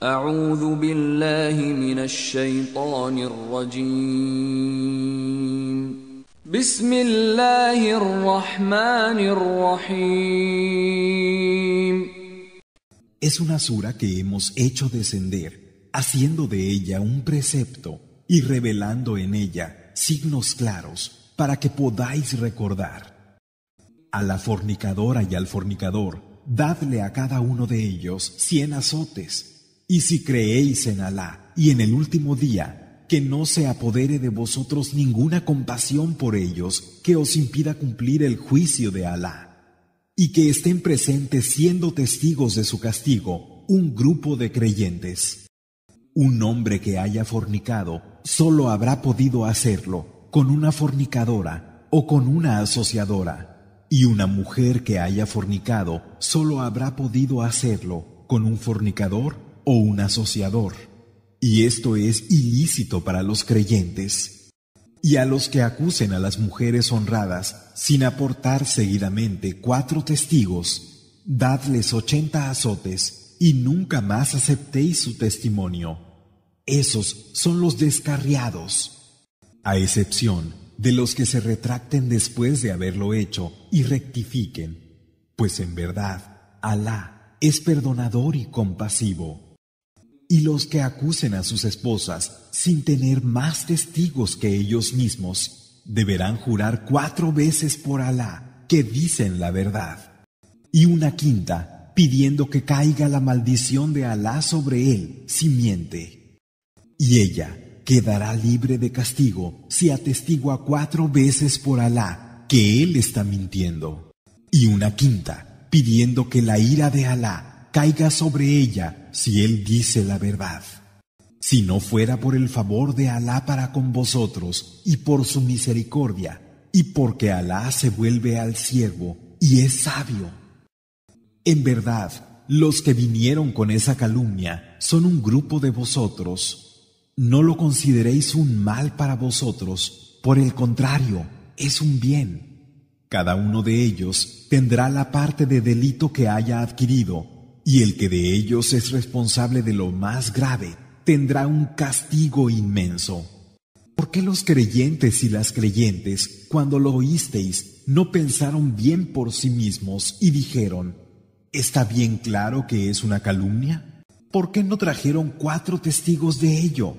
Es una sura que hemos hecho descender, haciendo de ella un precepto y revelando en ella signos claros para que podáis recordar. A la fornicadora y al fornicador, dadle a cada uno de ellos cien azotes y si creéis en Alá y en el último día, que no se apodere de vosotros ninguna compasión por ellos que os impida cumplir el juicio de Alá, y que estén presentes siendo testigos de su castigo un grupo de creyentes. Un hombre que haya fornicado solo habrá podido hacerlo con una fornicadora o con una asociadora, y una mujer que haya fornicado solo habrá podido hacerlo con un fornicador o un asociador, y esto es ilícito para los creyentes. Y a los que acusen a las mujeres honradas sin aportar seguidamente cuatro testigos, dadles ochenta azotes y nunca más aceptéis su testimonio. Esos son los descarriados, a excepción de los que se retracten después de haberlo hecho y rectifiquen, pues en verdad, Alá es perdonador y compasivo. Y los que acusen a sus esposas sin tener más testigos que ellos mismos, deberán jurar cuatro veces por Alá que dicen la verdad, y una quinta pidiendo que caiga la maldición de Alá sobre él si miente. Y ella quedará libre de castigo si atestigua cuatro veces por Alá que él está mintiendo, y una quinta pidiendo que la ira de Alá caiga sobre ella si Él dice la verdad. Si no fuera por el favor de Alá para con vosotros y por su misericordia, y porque Alá se vuelve al siervo y es sabio. En verdad, los que vinieron con esa calumnia son un grupo de vosotros. No lo consideréis un mal para vosotros, por el contrario, es un bien. Cada uno de ellos tendrá la parte de delito que haya adquirido y el que de ellos es responsable de lo más grave tendrá un castigo inmenso. ¿Por qué los creyentes y las creyentes, cuando lo oísteis, no pensaron bien por sí mismos y dijeron, ¿está bien claro que es una calumnia? ¿Por qué no trajeron cuatro testigos de ello?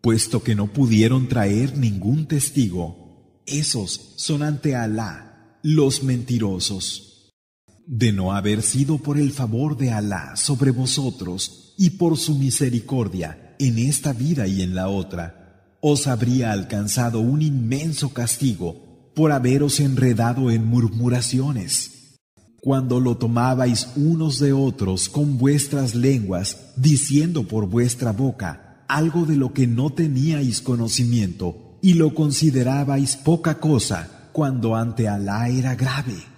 Puesto que no pudieron traer ningún testigo, esos son ante Alá los mentirosos. De no haber sido por el favor de Alá sobre vosotros y por su misericordia en esta vida y en la otra, os habría alcanzado un inmenso castigo por haberos enredado en murmuraciones. Cuando lo tomabais unos de otros con vuestras lenguas, diciendo por vuestra boca algo de lo que no teníais conocimiento, y lo considerabais poca cosa cuando ante Alá era grave.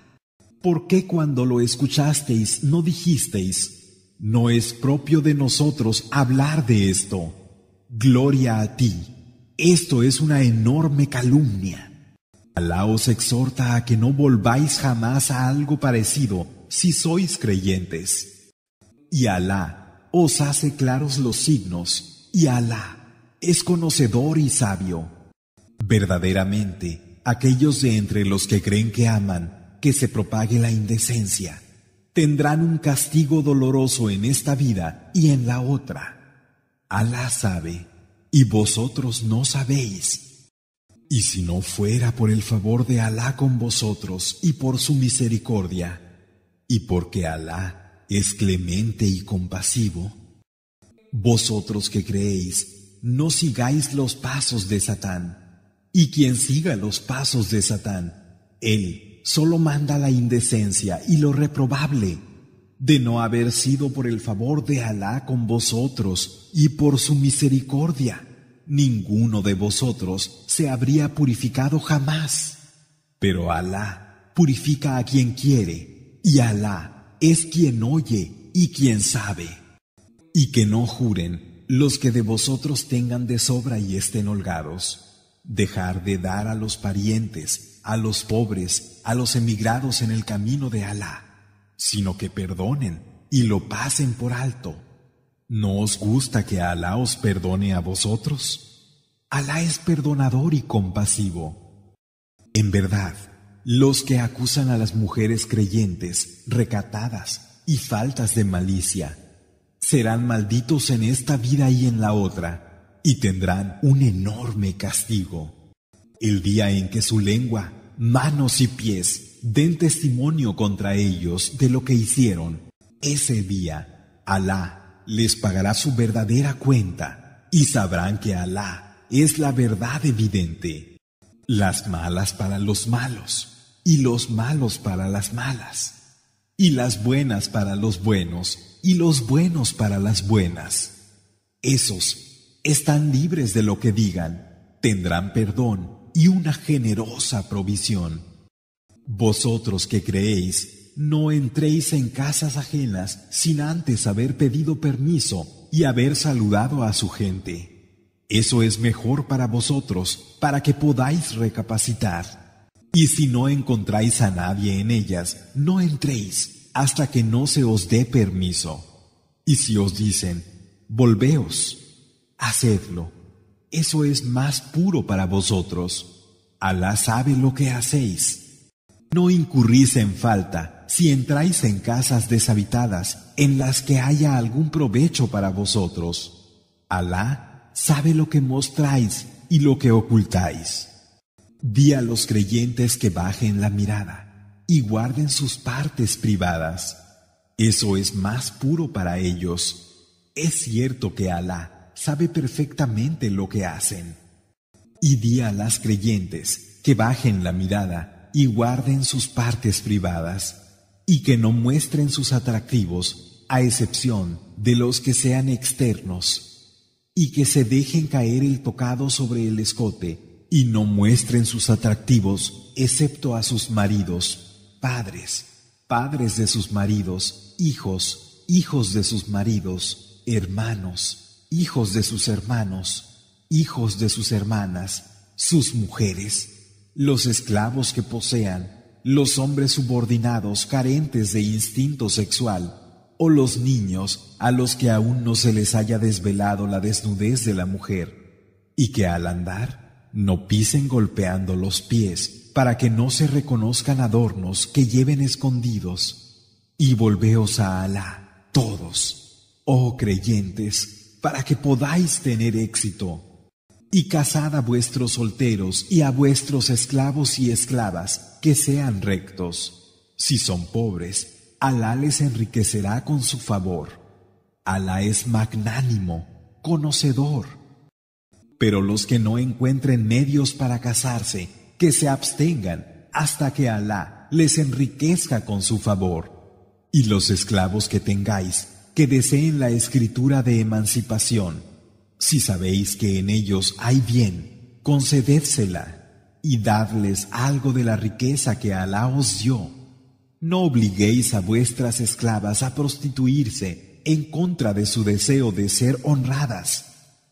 ¿Por qué cuando lo escuchasteis no dijisteis, no es propio de nosotros hablar de esto? Gloria a ti, esto es una enorme calumnia. Alá os exhorta a que no volváis jamás a algo parecido si sois creyentes. Y Alá os hace claros los signos, y Alá es conocedor y sabio. Verdaderamente, aquellos de entre los que creen que aman, que se propague la indecencia. Tendrán un castigo doloroso en esta vida y en la otra. Alá sabe, y vosotros no sabéis. Y si no fuera por el favor de Alá con vosotros y por su misericordia, y porque Alá es clemente y compasivo, vosotros que creéis, no sigáis los pasos de Satán, y quien siga los pasos de Satán, él solo manda la indecencia y lo reprobable, de no haber sido por el favor de Alá con vosotros y por su misericordia, ninguno de vosotros se habría purificado jamás. Pero Alá purifica a quien quiere, y Alá es quien oye y quien sabe. Y que no juren los que de vosotros tengan de sobra y estén holgados. Dejar de dar a los parientes, a los pobres, a los emigrados en el camino de Alá, sino que perdonen y lo pasen por alto. ¿No os gusta que Alá os perdone a vosotros? Alá es perdonador y compasivo. En verdad, los que acusan a las mujeres creyentes, recatadas y faltas de malicia, serán malditos en esta vida y en la otra, y tendrán un enorme castigo. El día en que su lengua manos y pies den testimonio contra ellos de lo que hicieron. Ese día, Alá les pagará su verdadera cuenta y sabrán que Alá es la verdad evidente. Las malas para los malos y los malos para las malas. Y las buenas para los buenos y los buenos para las buenas. Esos están libres de lo que digan, tendrán perdón y una generosa provisión. Vosotros que creéis, no entréis en casas ajenas sin antes haber pedido permiso y haber saludado a su gente. Eso es mejor para vosotros, para que podáis recapacitar. Y si no encontráis a nadie en ellas, no entréis hasta que no se os dé permiso. Y si os dicen, volveos, hacedlo eso es más puro para vosotros. Alá sabe lo que hacéis. No incurrís en falta si entráis en casas deshabitadas en las que haya algún provecho para vosotros. Alá sabe lo que mostráis y lo que ocultáis. Di a los creyentes que bajen la mirada y guarden sus partes privadas. Eso es más puro para ellos. Es cierto que Alá sabe perfectamente lo que hacen. Y di a las creyentes que bajen la mirada y guarden sus partes privadas, y que no muestren sus atractivos, a excepción de los que sean externos, y que se dejen caer el tocado sobre el escote, y no muestren sus atractivos, excepto a sus maridos, padres, padres de sus maridos, hijos, hijos de sus maridos, hermanos, hijos de sus hermanos, hijos de sus hermanas, sus mujeres, los esclavos que posean, los hombres subordinados carentes de instinto sexual, o los niños a los que aún no se les haya desvelado la desnudez de la mujer, y que al andar no pisen golpeando los pies para que no se reconozcan adornos que lleven escondidos. Y volveos a Alá, todos, oh creyentes, para que podáis tener éxito. Y casad a vuestros solteros y a vuestros esclavos y esclavas que sean rectos. Si son pobres, Alá les enriquecerá con su favor. Alá es magnánimo, conocedor. Pero los que no encuentren medios para casarse, que se abstengan hasta que Alá les enriquezca con su favor. Y los esclavos que tengáis, que deseen la escritura de emancipación. Si sabéis que en ellos hay bien, concedédsela y dadles algo de la riqueza que Alá os dio. No obliguéis a vuestras esclavas a prostituirse en contra de su deseo de ser honradas,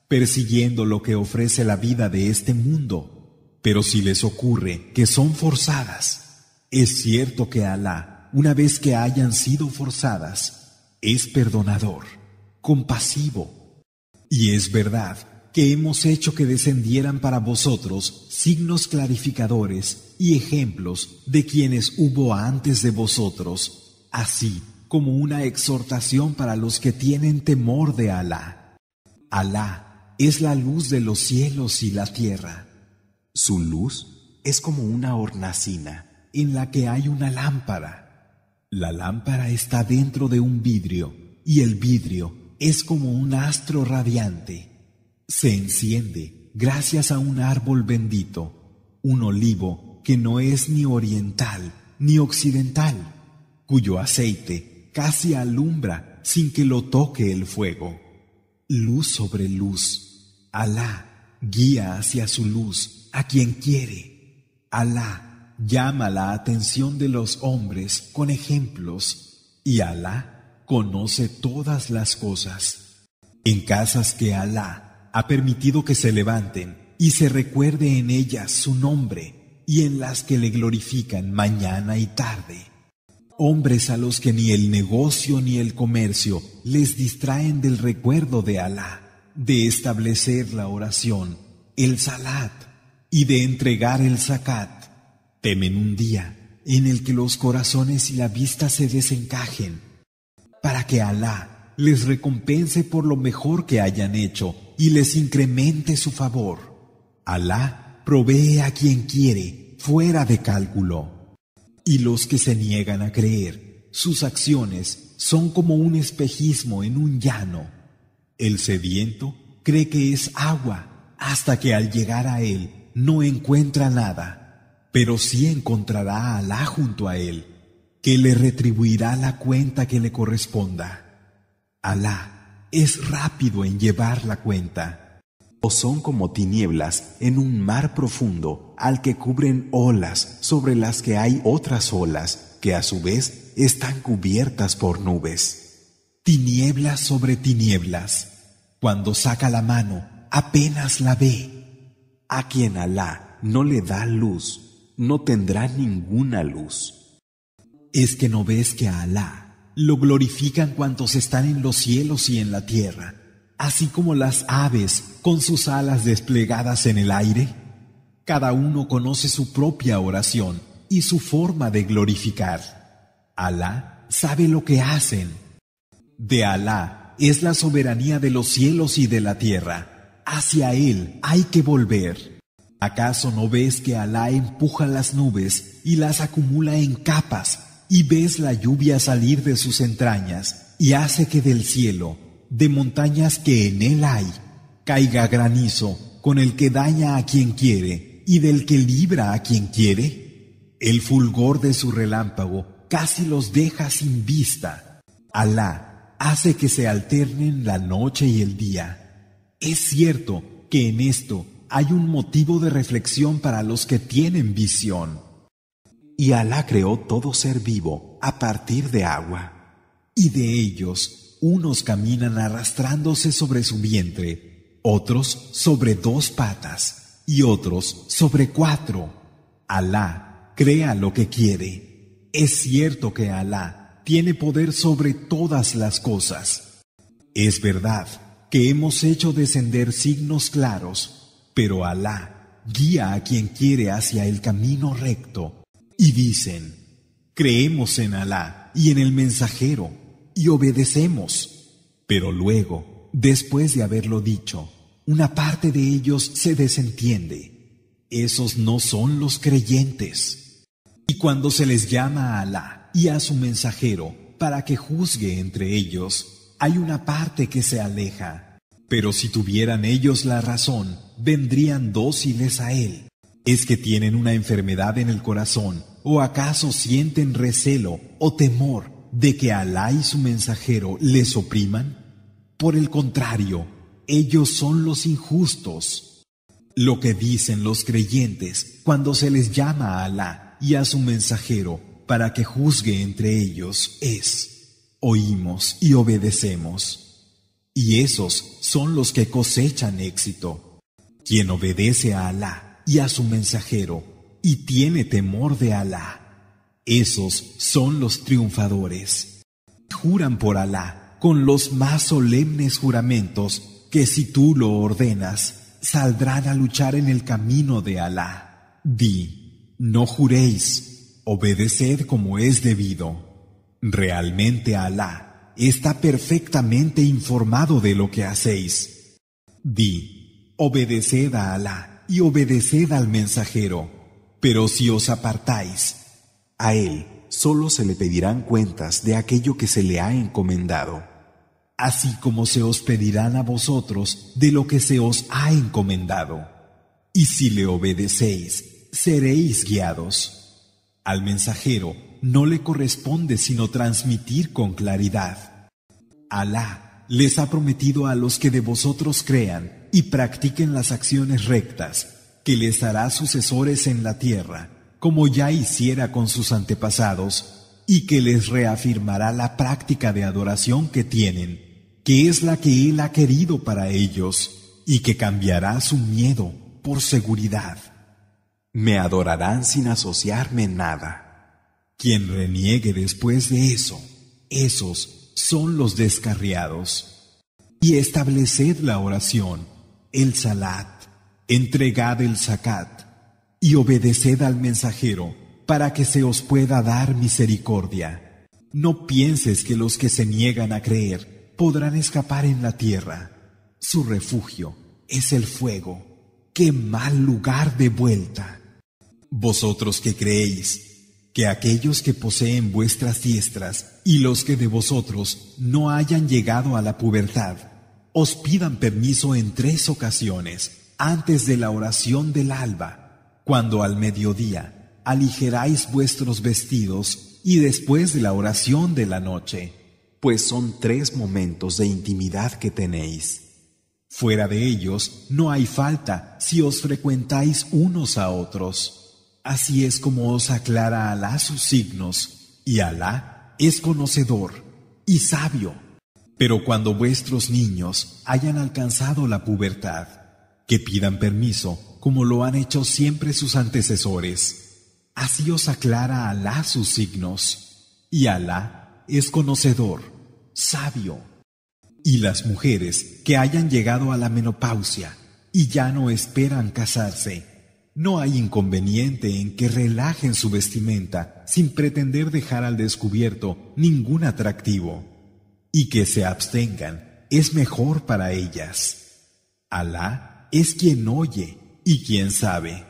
persiguiendo lo que ofrece la vida de este mundo. Pero si les ocurre que son forzadas, es cierto que Alá, una vez que hayan sido forzadas, es perdonador, compasivo. Y es verdad que hemos hecho que descendieran para vosotros signos clarificadores y ejemplos de quienes hubo antes de vosotros, así como una exhortación para los que tienen temor de Alá. Alá es la luz de los cielos y la tierra. Su luz es como una hornacina en la que hay una lámpara la lámpara está dentro de un vidrio, y el vidrio es como un astro radiante. Se enciende gracias a un árbol bendito, un olivo que no es ni oriental ni occidental, cuyo aceite casi alumbra sin que lo toque el fuego. Luz sobre luz. Alá guía hacia su luz a quien quiere. Alá llama la atención de los hombres con ejemplos, y Alá conoce todas las cosas. En casas que Alá ha permitido que se levanten y se recuerde en ellas su nombre, y en las que le glorifican mañana y tarde. Hombres a los que ni el negocio ni el comercio les distraen del recuerdo de Alá, de establecer la oración, el salat, y de entregar el zakat Temen un día en el que los corazones y la vista se desencajen, para que Alá les recompense por lo mejor que hayan hecho y les incremente su favor. Alá provee a quien quiere, fuera de cálculo. Y los que se niegan a creer, sus acciones son como un espejismo en un llano. El sediento cree que es agua hasta que al llegar a él no encuentra nada pero sí encontrará a Alá junto a él, que le retribuirá la cuenta que le corresponda. Alá es rápido en llevar la cuenta. O son como tinieblas en un mar profundo al que cubren olas sobre las que hay otras olas que a su vez están cubiertas por nubes. Tinieblas sobre tinieblas. Cuando saca la mano, apenas la ve. A quien Alá no le da luz, no tendrá ninguna luz. ¿Es que no ves que a Alá lo glorifican cuantos están en los cielos y en la tierra, así como las aves con sus alas desplegadas en el aire? Cada uno conoce su propia oración y su forma de glorificar. Alá sabe lo que hacen. De Alá es la soberanía de los cielos y de la tierra. Hacia Él hay que volver. ¿Acaso no ves que Alá empuja las nubes y las acumula en capas y ves la lluvia salir de sus entrañas y hace que del cielo, de montañas que en él hay, caiga granizo con el que daña a quien quiere y del que libra a quien quiere? El fulgor de su relámpago casi los deja sin vista. Alá hace que se alternen la noche y el día. Es cierto que en esto hay un motivo de reflexión para los que tienen visión. Y Alá creó todo ser vivo a partir de agua. Y de ellos, unos caminan arrastrándose sobre su vientre, otros sobre dos patas y otros sobre cuatro. Alá crea lo que quiere. Es cierto que Alá tiene poder sobre todas las cosas. Es verdad que hemos hecho descender signos claros pero Alá guía a quien quiere hacia el camino recto. Y dicen, creemos en Alá y en el mensajero, y obedecemos. Pero luego, después de haberlo dicho, una parte de ellos se desentiende. Esos no son los creyentes. Y cuando se les llama a Alá y a su mensajero para que juzgue entre ellos, hay una parte que se aleja pero si tuvieran ellos la razón, vendrían dóciles a él. ¿Es que tienen una enfermedad en el corazón? ¿O acaso sienten recelo o temor de que Alá y su mensajero les opriman? Por el contrario, ellos son los injustos. Lo que dicen los creyentes cuando se les llama a Alá y a su mensajero para que juzgue entre ellos es, oímos y obedecemos y esos son los que cosechan éxito. Quien obedece a Alá y a su mensajero y tiene temor de Alá, esos son los triunfadores. Juran por Alá con los más solemnes juramentos que si tú lo ordenas, saldrán a luchar en el camino de Alá. Di, no juréis, obedeced como es debido. Realmente Alá está perfectamente informado de lo que hacéis. Di, obedeced a Alá y obedeced al mensajero, pero si os apartáis, a él solo se le pedirán cuentas de aquello que se le ha encomendado, así como se os pedirán a vosotros de lo que se os ha encomendado. Y si le obedecéis, seréis guiados. Al mensajero no le corresponde sino transmitir con claridad. Alá les ha prometido a los que de vosotros crean y practiquen las acciones rectas, que les hará sucesores en la tierra, como ya hiciera con sus antepasados, y que les reafirmará la práctica de adoración que tienen, que es la que Él ha querido para ellos, y que cambiará su miedo por seguridad. Me adorarán sin asociarme nada. Quien reniegue después de eso, esos son los descarriados. Y estableced la oración, el salat, entregad el zakat, y obedeced al mensajero, para que se os pueda dar misericordia. No pienses que los que se niegan a creer podrán escapar en la tierra. Su refugio es el fuego. ¡Qué mal lugar de vuelta! Vosotros que creéis que aquellos que poseen vuestras diestras y los que de vosotros no hayan llegado a la pubertad, os pidan permiso en tres ocasiones antes de la oración del alba, cuando al mediodía aligeráis vuestros vestidos y después de la oración de la noche, pues son tres momentos de intimidad que tenéis. Fuera de ellos no hay falta si os frecuentáis unos a otros. Así es como os aclara Alá sus signos, y Alá es conocedor y sabio. Pero cuando vuestros niños hayan alcanzado la pubertad, que pidan permiso como lo han hecho siempre sus antecesores. Así os aclara Alá sus signos, y Alá es conocedor, sabio. Y las mujeres que hayan llegado a la menopausia y ya no esperan casarse, no hay inconveniente en que relajen su vestimenta sin pretender dejar al descubierto ningún atractivo, y que se abstengan es mejor para ellas. Alá es quien oye y quien sabe.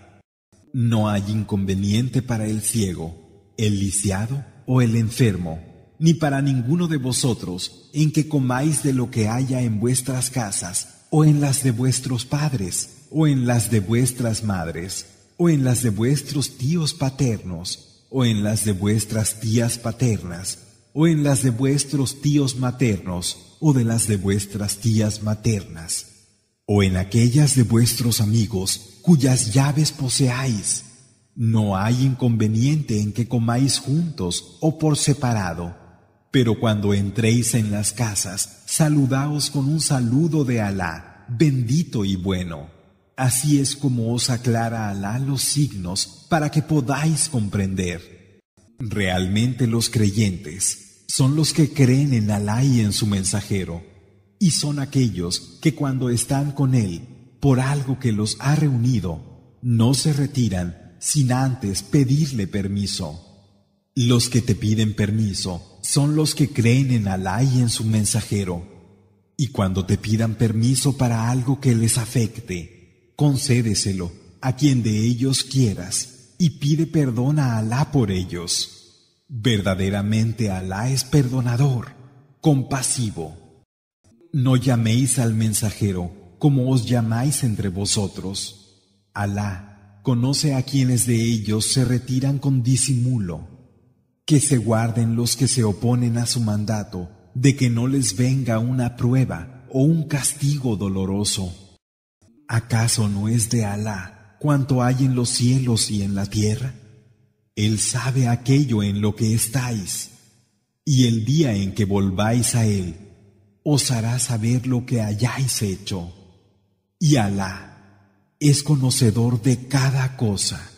No hay inconveniente para el ciego, el lisiado o el enfermo, ni para ninguno de vosotros en que comáis de lo que haya en vuestras casas o en las de vuestros padres o en las de vuestras madres, o en las de vuestros tíos paternos, o en las de vuestras tías paternas, o en las de vuestros tíos maternos, o de las de vuestras tías maternas, o en aquellas de vuestros amigos cuyas llaves poseáis. No hay inconveniente en que comáis juntos o por separado, pero cuando entréis en las casas, saludaos con un saludo de Alá, bendito y bueno. Así es como os aclara Alá los signos para que podáis comprender. Realmente los creyentes son los que creen en Alá y en su mensajero, y son aquellos que cuando están con él por algo que los ha reunido, no se retiran sin antes pedirle permiso. Los que te piden permiso son los que creen en Alá y en su mensajero, y cuando te pidan permiso para algo que les afecte, concédeselo a quien de ellos quieras y pide perdón a Alá por ellos. Verdaderamente Alá es perdonador, compasivo. No llaméis al mensajero como os llamáis entre vosotros. Alá conoce a quienes de ellos se retiran con disimulo. Que se guarden los que se oponen a su mandato de que no les venga una prueba o un castigo doloroso. ¿Acaso no es de Alá cuanto hay en los cielos y en la tierra? Él sabe aquello en lo que estáis, y el día en que volváis a Él, os hará saber lo que hayáis hecho. Y Alá es conocedor de cada cosa.